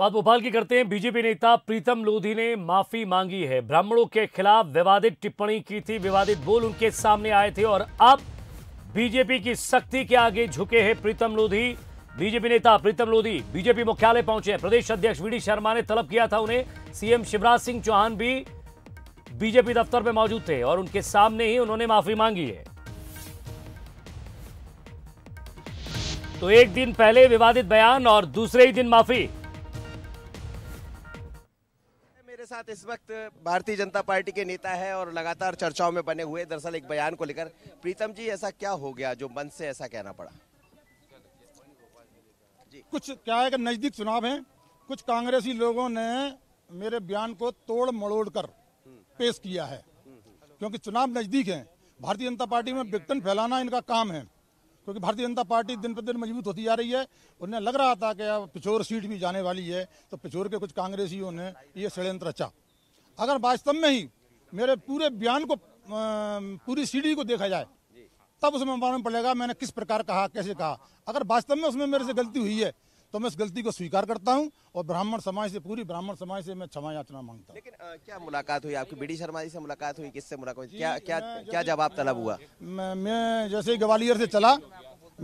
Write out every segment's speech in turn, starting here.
बात भोपाल की करते हैं बीजेपी नेता प्रीतम लोधी ने माफी मांगी है ब्राह्मणों के खिलाफ विवादित टिप्पणी की थी विवादित बोल उनके सामने आए थे और अब बीजेपी की सख्ती के आगे झुके हैं प्रीतम लोधी बीजेपी नेता प्रीतम लोधी बीजेपी मुख्यालय पहुंचे प्रदेश अध्यक्ष वी शर्मा ने तलब किया था उन्हें सीएम शिवराज सिंह चौहान भी बीजेपी दफ्तर में मौजूद थे और उनके सामने ही उन्होंने माफी मांगी है तो एक दिन पहले विवादित बयान और दूसरे ही दिन माफी मेरे साथ इस वक्त भारतीय जनता पार्टी के नेता है और लगातार चर्चाओं में बने हुए दरअसल एक बयान को लेकर प्रीतम जी ऐसा क्या हो गया जो मन से ऐसा कहना पड़ा जी कुछ क्या है कि नजदीक चुनाव है कुछ कांग्रेसी लोगों ने मेरे बयान को तोड़ मड़ोड़ कर पेश किया है क्योंकि चुनाव नजदीक है भारतीय जनता पार्टी में विघटन फैलाना इनका काम है क्योंकि भारतीय जनता पार्टी दिन पर दिन मजबूत होती जा रही है उन्हें लग रहा था कि अब पिछोर सीट भी जाने वाली है तो पिछोर के कुछ कांग्रेसियों ने ये षड्यंत्र रचा अगर वास्तव में ही मेरे पूरे बयान को पूरी सीढ़ी को देखा जाए तब उसमें मालूम पड़ेगा मैंने किस प्रकार कहा कैसे कहा अगर वास्तव में उसमें मेरे से गलती हुई है तो मैं इस गलती को स्वीकार करता हूँ और ब्राह्मण समाज से पूरी ब्राह्मण समाज से मैं क्षमा याचना मांगता हूँ लेकिन आ, क्या मुलाकात हुई आपकी बीडी शर्मा जी से मुलाकात हुई किससे मुलाकात हुई क्या क्या क्या जवाब तलब हुआ मैं, मैं जैसे ग्वालियर से चला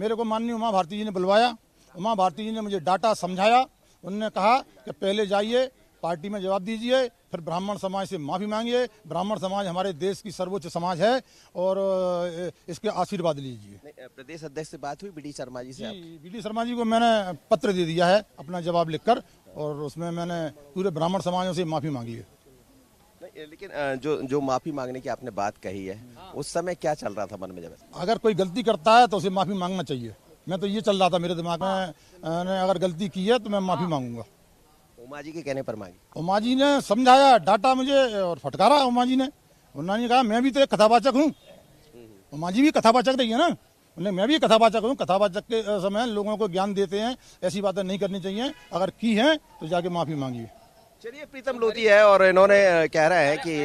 मेरे को माननीय उमा भारती जी ने बुलवाया उमा भारती जी ने मुझे डाटा समझाया उनने कहा कि पहले जाइए पार्टी में जवाब दीजिए फिर ब्राह्मण समाज से माफ़ी मांगिए ब्राह्मण समाज हमारे देश की सर्वोच्च समाज है और इसके आशीर्वाद लीजिए प्रदेश अध्यक्ष से बात हुई बी डी शर्मा जी से बी डी शर्मा जी को मैंने पत्र दे दिया है अपना जवाब लिखकर और उसमें मैंने पूरे ब्राह्मण समाजों से माफ़ी मांगी है लेकिन जो जो माफ़ी मांगने की आपने बात कही है उस समय क्या चल रहा था मन में जब अगर कोई गलती करता है तो उसे माफ़ी मांगना चाहिए मैं तो ये चल रहा था मेरे दिमाग में अगर गलती की है तो मैं माफ़ी हाँ। मांगूंगा उमा जी के कहने पर मांगी उमा जी ने समझाया डाटा मुझे और फटकारा उमा जी ने उन्होंने कहा मैं भी तो एक कथावाचक हूँ उमा जी भी कथावाचक रही है ना उन्हें मैं भी कथावाचक हूँ कथावाचक के समय लोगों को ज्ञान देते हैं ऐसी बातें नहीं करनी चाहिए अगर की है तो जाके माफ़ी मांगिए चलिए प्रीतम लोधी है और इन्होंने कह रहा है कि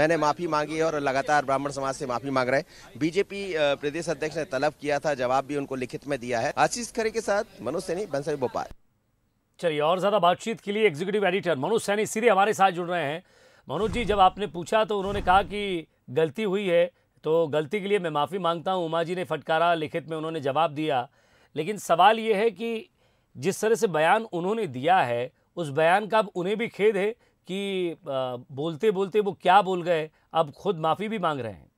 मैंने माफ़ी मांगी है और लगातार ब्राह्मण समाज से माफ़ी मांग रहे हैं बीजेपी प्रदेश अध्यक्ष ने तलब किया था जवाब भी उनको लिखित में दिया है आशीष खरे के साथ मनोज सैनी बंसरी भोपाल चलिए और ज़्यादा बातचीत के लिए एग्जीक्यूटिव एडिटर मनोज सैनी सीधे हमारे साथ जुड़ रहे हैं मनोज जी जब आपने पूछा तो उन्होंने कहा कि गलती हुई है तो गलती के लिए मैं माफ़ी मांगता हूँ उमा जी ने फटकारा लिखित में उन्होंने जवाब दिया लेकिन सवाल ये है कि जिस तरह से बयान उन्होंने दिया है उस बयान का अब उन्हें भी खेद है कि बोलते बोलते वो क्या बोल गए अब खुद माफ़ी भी मांग रहे हैं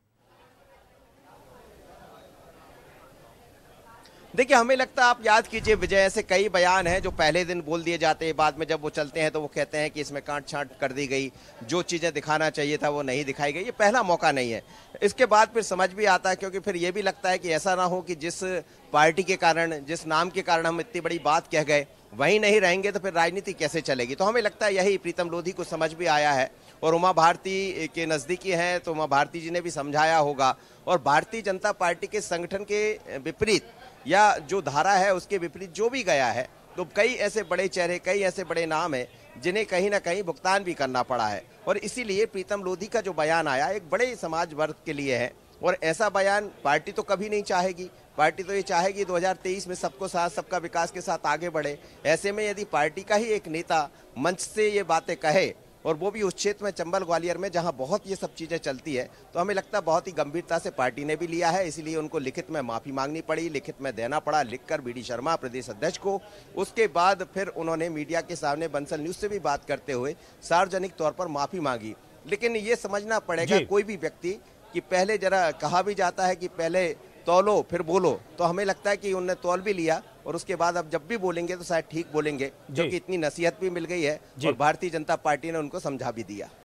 देखिए हमें लगता है आप याद कीजिए विजय ऐसे कई बयान हैं जो पहले दिन बोल दिए जाते हैं बाद में जब वो चलते हैं तो वो कहते हैं कि इसमें काट छांट कर दी गई जो चीज़ें दिखाना चाहिए था वो नहीं दिखाई गई ये पहला मौका नहीं है इसके बाद फिर समझ भी आता है क्योंकि फिर ये भी लगता है कि ऐसा ना हो कि जिस पार्टी के कारण जिस नाम के कारण हम इतनी बड़ी बात कह गए वहीं नहीं रहेंगे तो फिर राजनीति कैसे चलेगी तो हमें लगता है यही प्रीतम लोधी को समझ भी आया है और उमा भारती के नज़दीकी हैं तो उमा भारती जी ने भी समझाया होगा और भारतीय जनता पार्टी के संगठन के विपरीत या जो धारा है उसके विपरीत जो भी गया है तो कई ऐसे बड़े चेहरे कई ऐसे बड़े नाम हैं जिन्हें कहीं ना कहीं भुगतान भी करना पड़ा है और इसीलिए प्रीतम लोधी का जो बयान आया एक बड़े समाज वर्ग के लिए है और ऐसा बयान पार्टी तो कभी नहीं चाहेगी पार्टी तो ये चाहेगी 2023 में सबको साथ सबका विकास के साथ आगे बढ़े ऐसे में यदि पार्टी का ही एक नेता मंच से ये बातें कहे और वो भी उस क्षेत्र में चंबल ग्वालियर में जहाँ बहुत ये सब चीज़ें चलती है तो हमें लगता है बहुत ही गंभीरता से पार्टी ने भी लिया है इसीलिए उनको लिखित में माफ़ी मांगनी पड़ी लिखित में देना पड़ा लिखकर बी शर्मा प्रदेश अध्यक्ष को उसके बाद फिर उन्होंने मीडिया के सामने बंसल न्यूज़ से भी बात करते हुए सार्वजनिक तौर पर माफ़ी मांगी लेकिन ये समझना पड़ेगा कोई भी व्यक्ति कि पहले जरा कहा भी जाता है कि पहले तोलो फिर बोलो तो हमें लगता है कि उनने तोल भी लिया और उसके बाद अब जब भी बोलेंगे तो शायद ठीक बोलेंगे जो कि इतनी नसीहत भी मिल गई है और भारतीय जनता पार्टी ने उनको समझा भी दिया